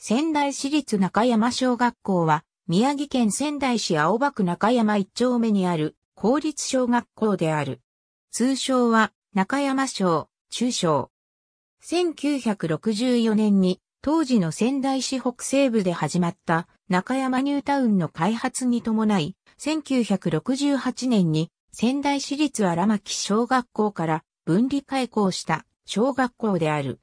仙台市立中山小学校は、宮城県仙台市青葉区中山一丁目にある公立小学校である。通称は中山小、中小。1964年に当時の仙台市北西部で始まった中山ニュータウンの開発に伴い、1968年に仙台市立荒牧小学校から分離開校した小学校である。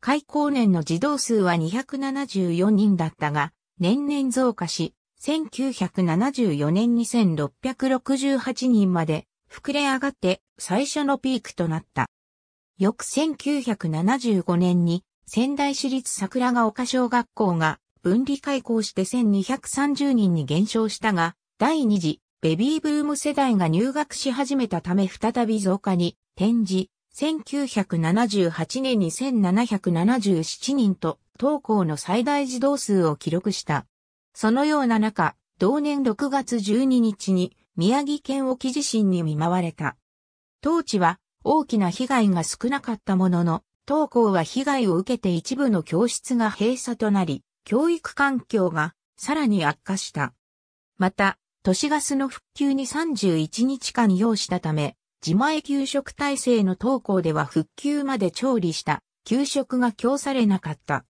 開校年の児童数は274人だったが、年々増加し、1974年2668人まで膨れ上がって最初のピークとなった。翌1975年に仙台市立桜ヶ丘小学校が分離開校して1230人に減少したが、第二次ベビーブーム世代が入学し始めたため再び増加に転じ、1978年に1777人と、東高の最大児童数を記録した。そのような中、同年6月12日に宮城県沖地震に見舞われた。当地は大きな被害が少なかったものの、東高は被害を受けて一部の教室が閉鎖となり、教育環境がさらに悪化した。また、都市ガスの復旧に31日間要したため、自前給食体制の投校では復旧まで調理した給食が供されなかった。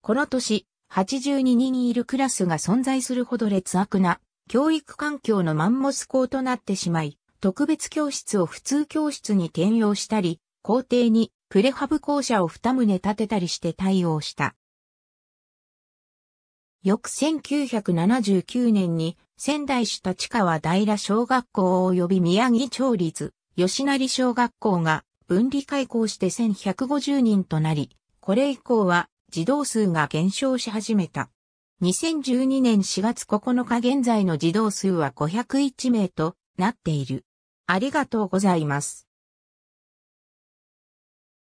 この年、82人いるクラスが存在するほど劣悪な教育環境のマンモス校となってしまい、特別教室を普通教室に転用したり、校庭にプレハブ校舎を二棟建てたりして対応した。翌1979年に仙台市立川平小学校及び宮城町立吉成小学校が分離開校して1150人となり、これ以降は児童数が減少し始めた。2012年4月9日現在の児童数は501名となっている。ありがとうございます。